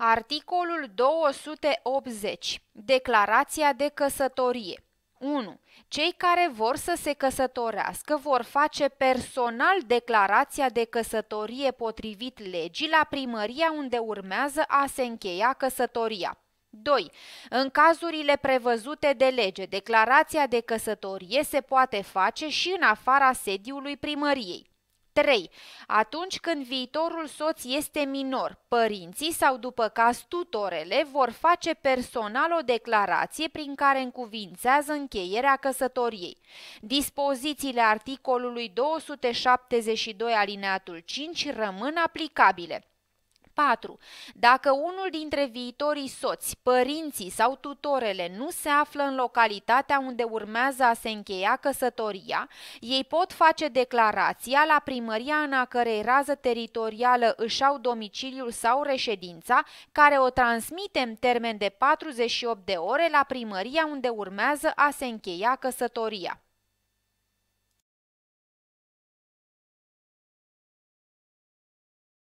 Articolul 280. Declarația de căsătorie. 1. Cei care vor să se căsătorească vor face personal declarația de căsătorie potrivit legii la primăria unde urmează a se încheia căsătoria. 2. În cazurile prevăzute de lege, declarația de căsătorie se poate face și în afara sediului primăriei. 3. Atunci când viitorul soț este minor, părinții sau după caz tutorele vor face personal o declarație prin care încuvințează încheierea căsătoriei. Dispozițiile articolului 272 alineatul 5 rămân aplicabile. 4. Dacă unul dintre viitorii soți, părinții sau tutorele nu se află în localitatea unde urmează a se încheia căsătoria, ei pot face declarația la primăria în a cărei rază teritorială își au domiciliul sau reședința, care o transmite în termen de 48 de ore la primăria unde urmează a se încheia căsătoria.